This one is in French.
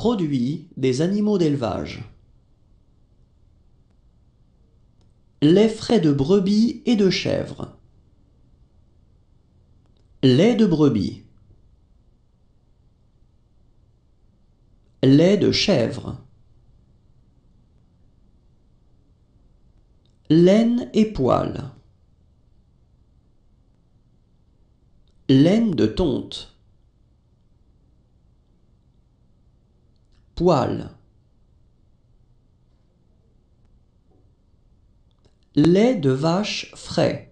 Produits des animaux d'élevage. Lait frais de brebis et de chèvres. Lait de brebis. Lait de chèvre. Laine et poils. Laine de tonte. Lait de vache frais.